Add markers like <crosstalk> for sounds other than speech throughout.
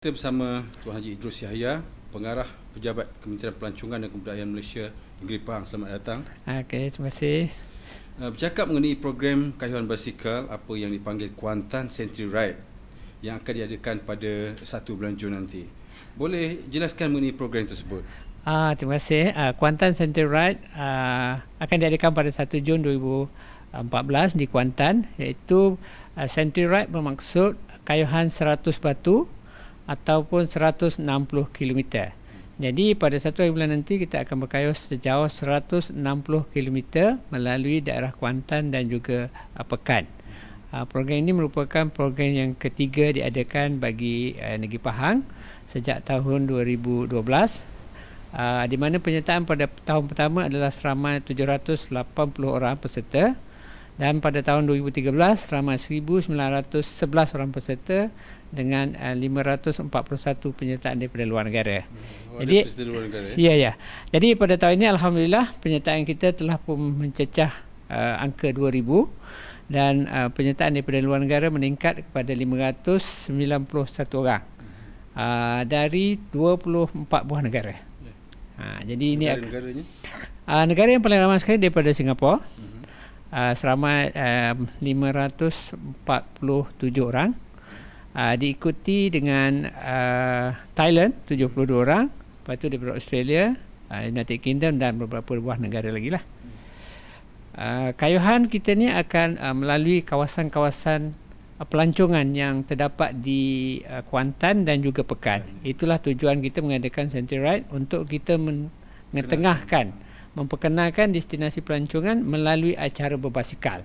Kita bersama Tuan Haji Idrus Yahya, pengarah Pejabat Kementerian Pelancongan dan Kebudayaan Malaysia Negeri Pahang. Selamat datang. Okey, terima kasih. Eh, bercakap mengenai program kayuhan basikal, apa yang dipanggil Kuantan Century Ride yang akan diadakan pada 1 bulan Jun nanti. Boleh jelaskan mengenai program tersebut? Ah, terima kasih. Uh, Kuantan Center Ride uh, akan diadakan pada 1 Jun 2014 di Kuantan iaitu uh, ah, Century Ride bermaksud kayuhan 100 batu ataupun 160 km. Jadi pada satu hari bulan nanti kita akan berkayuh sejauh 160 km melalui daerah Kuantan dan juga uh, Pekan. Uh, program ini merupakan program yang ketiga diadakan bagi uh, Negeri Pahang sejak tahun 2012. Uh, di mana penyertaan pada tahun pertama adalah seramai 780 orang peserta dan pada tahun 2013 ramai 1911 orang peserta dengan eh, uh, 541 penyertaan daripada luar negara. Hmm. Oh, Jadi luar negara, ya? ya ya. Jadi pada tahun ini alhamdulillah penyertaan kita telah pun mencecah uh, angka 2000 dan uh, penyertaan daripada luar negara meningkat kepada 591 orang uh, dari 24 buah negara. Yeah. Ha, jadi negara ini ag- Uh, negara yang paling ramai sekali daripada Singapura. Mm-hmm uh, seramai uh, 547 orang uh, diikuti dengan uh, Thailand 72 orang lepas tu daripada Australia uh, United Kingdom dan beberapa buah negara lagi lah uh, kayuhan kita ni akan uh, melalui kawasan-kawasan pelancongan yang terdapat di uh, Kuantan dan juga Pekan. Itulah tujuan kita mengadakan Century Ride untuk kita mengetengahkan memperkenalkan destinasi pelancongan melalui acara berbasikal.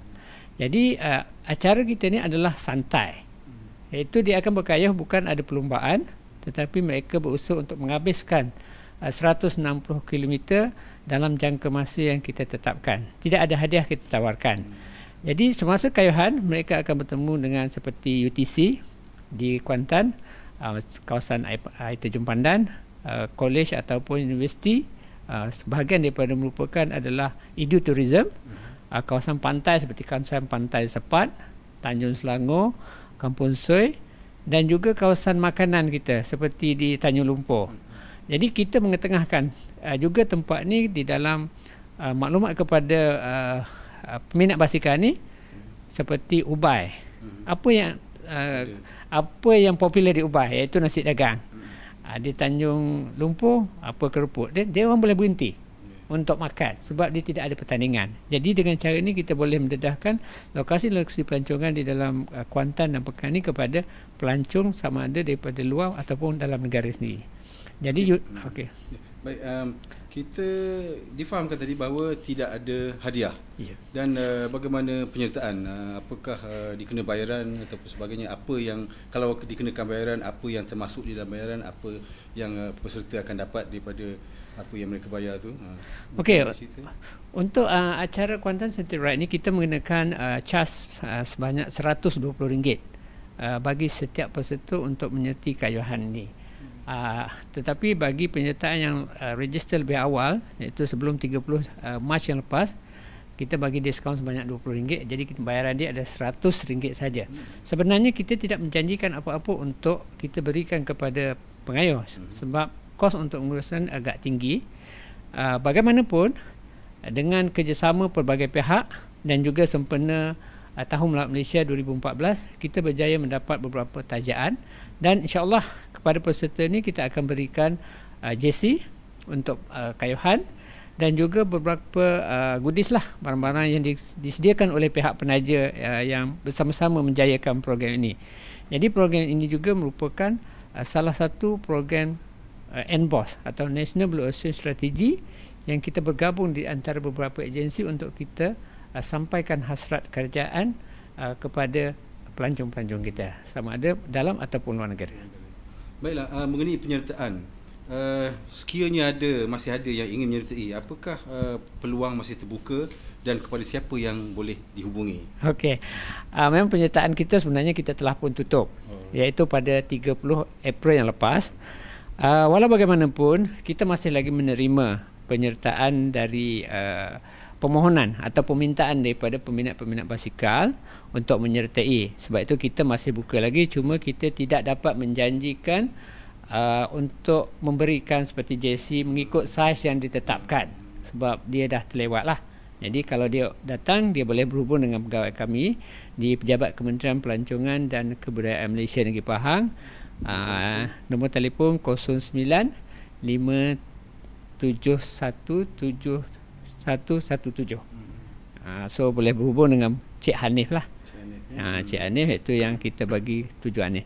Jadi uh, acara kita ni adalah santai. Iaitu dia akan berkayuh bukan ada perlumbaan tetapi mereka berusaha untuk menghabiskan uh, 160 km dalam jangka masa yang kita tetapkan. Tidak ada hadiah kita tawarkan. Jadi semasa kayuhan mereka akan bertemu dengan seperti UTC di Kuantan, uh, kawasan air, air terjun pandan, uh, college ataupun universiti Ah, sebahagian daripada merupakan adalah ecotourism uh, ah, kawasan pantai seperti kawasan pantai Sepat, Tanjung Selangor, Kampung Sui dan juga kawasan makanan kita seperti di Tanjung Lumpur. Jadi kita mengetengahkan uh, juga tempat ni di dalam uh, maklumat kepada uh, peminat basikal ni seperti Ubai. Hmm. Apa yang uh, apa yang popular di Ubai iaitu nasi dagang. Ah, di Tanjung Lumpur apa keruput dia dia orang boleh berhenti untuk makan sebab dia tidak ada pertandingan. Jadi dengan cara ini kita boleh mendedahkan lokasi-lokasi pelancongan di dalam ah, Kuantan dan Pekan ini kepada pelancong sama ada daripada luar ataupun dalam negara sendiri. Jadi okey. Okay. Baik, um, kita difahamkan tadi bahawa tidak ada hadiah. Ya. Dan uh, bagaimana penyertaan? Uh, apakah uh, dikena bayaran ataupun sebagainya? Apa yang kalau dikenakan bayaran, apa yang termasuk di dalam bayaran, apa yang uh, peserta akan dapat daripada apa yang mereka bayar tu? Uh, Okey. Untuk uh, acara Kuantan Center Ride ni kita mengenakan uh, charge uh, sebanyak RM120 uh, bagi setiap peserta untuk menyerti kayuhan ni. Uh, tetapi bagi penyertaan yang uh, register lebih awal iaitu sebelum 30 uh, ah, Mac yang lepas kita bagi diskaun sebanyak RM20 jadi kita bayaran dia ada RM100 saja. Sebenarnya kita tidak menjanjikan apa-apa untuk kita berikan kepada pengayuh mhm. sebab kos untuk pengurusan agak tinggi. Uh, bagaimanapun dengan kerjasama pelbagai pihak dan juga sempena uh, tahun melawat Malaysia 2014 kita berjaya mendapat beberapa tajaan dan insyaallah kepada peserta ini kita akan berikan uh, eh, JC untuk uh, kayuhan dan juga beberapa uh, goodies lah barang-barang yang disediakan oleh pihak penaja uh, yang bersama-sama menjayakan program ini. Jadi program ini juga merupakan uh, salah satu program uh, NBOS atau National Blue Ocean Strategy yang kita bergabung di antara beberapa agensi untuk kita uh, sampaikan hasrat kerajaan uh, kepada pelancong-pelancong kita sama ada dalam ataupun luar negara. Baiklah uh, mengenai penyertaan uh, sekiranya ada masih ada yang ingin menyertai apakah uh, peluang masih terbuka dan kepada siapa yang boleh dihubungi. Okey. Uh, memang penyertaan kita sebenarnya kita telah pun tutup uh. iaitu pada 30 April yang lepas. Uh, walau bagaimanapun kita masih lagi menerima penyertaan dari uh, permohonan atau permintaan daripada peminat-peminat basikal untuk menyertai. Sebab itu kita masih buka lagi cuma kita tidak dapat menjanjikan uh, untuk memberikan seperti JC mengikut saiz yang ditetapkan sebab dia dah terlewatlah. Jadi kalau dia datang dia boleh berhubung dengan pegawai kami di Pejabat Kementerian Pelancongan dan Kebudayaan Malaysia Negeri Pahang. Uh, nombor telefon 09 5 Ha, so boleh berhubung dengan Cik Hanif lah Cik Hanif, ha, Cik Hanif iaitu yang kita bagi tujuan ni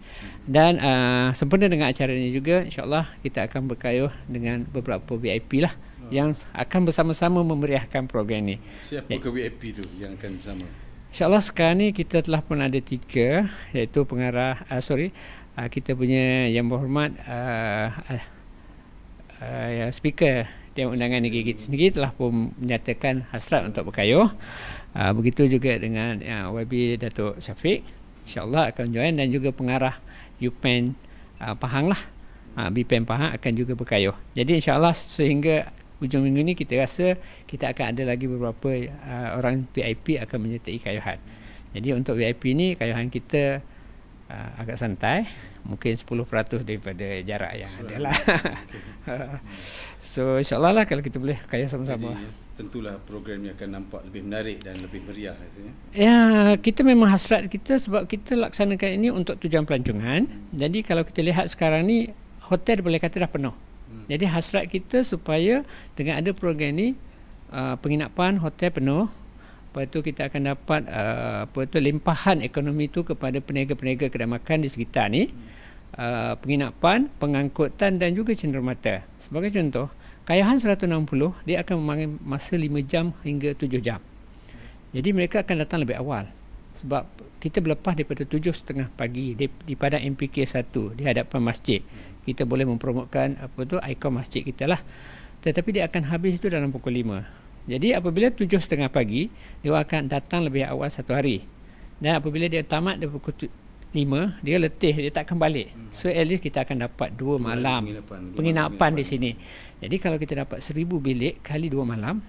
Dan uh, sempena dengan acara ni juga InsyaAllah kita akan berkayuh dengan beberapa VIP lah oh. Yang akan bersama-sama memeriahkan program ni Siapa ke VIP tu yang akan bersama? InsyaAllah sekarang ni kita telah pun ada tiga Iaitu pengarah, uh, sorry uh, Kita punya yang berhormat uh, uh, uh, ya, Speaker Dewan Undangan Negeri kita sendiri telah pun menyatakan hasrat untuk berkayuh. Uh, begitu juga dengan uh, ya, YB Datuk Syafiq. InsyaAllah akan join dan juga pengarah UPEN uh, ah, Pahang lah. Uh, ah, BPEN Pahang akan juga berkayuh. Jadi insyaAllah sehingga hujung minggu ni kita rasa kita akan ada lagi beberapa uh, orang VIP akan menyertai kayuhan. Jadi untuk VIP ni kayuhan kita uh, agak santai mungkin 10% daripada jarak yang ada lah okay. <laughs> so insyaallah lah kalau kita boleh kaya sama-sama Tentulah program yang akan nampak lebih menarik dan lebih meriah rasanya. Ya, kita memang hasrat kita sebab kita laksanakan ini untuk tujuan pelancongan. Hmm. Jadi kalau kita lihat sekarang ni hotel boleh kata dah penuh. Hmm. Jadi hasrat kita supaya dengan ada program ni uh, penginapan hotel penuh Lepas tu kita akan dapat uh, apa tu limpahan ekonomi tu kepada peniaga-peniaga kedai makan di sekitar ni. Uh, penginapan, pengangkutan dan juga cendermata. Sebagai contoh, Kayahan 160 dia akan memanggil masa 5 jam hingga 7 jam. Jadi mereka akan datang lebih awal sebab kita berlepas daripada 7.30 pagi di, di padang MPK 1 di hadapan masjid. Kita boleh mempromotkan apa tu ikon masjid kita lah. Tetapi dia akan habis itu dalam pukul jadi apabila tujuh setengah pagi, dia akan datang lebih awal satu hari. Dan apabila dia tamat dia pukul lima dia letih, dia tak akan balik. Hmm. So at least kita akan dapat dua malam penginapan di sini. Jadi kalau kita dapat seribu bilik kali dua malam,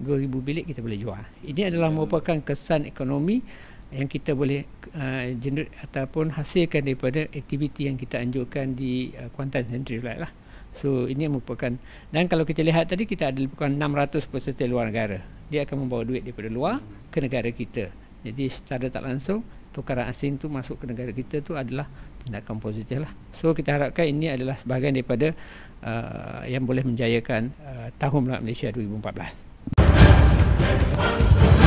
dua ribu bilik kita boleh jual. Ini adalah merupakan kesan ekonomi yang kita boleh uh, generate ataupun hasilkan daripada aktiviti yang kita anjurkan di uh, Kuantan Century Flight lah. So ini merupakan dan kalau kita lihat tadi kita ada lebih 600 peserta luar negara. Dia akan membawa duit daripada luar ke negara kita. Jadi secara tak langsung tukaran asing tu masuk ke negara kita tu adalah tindakan positif lah. So kita harapkan ini adalah sebahagian daripada uh, yang boleh menjayakan uh, tahun Malaysia 2014.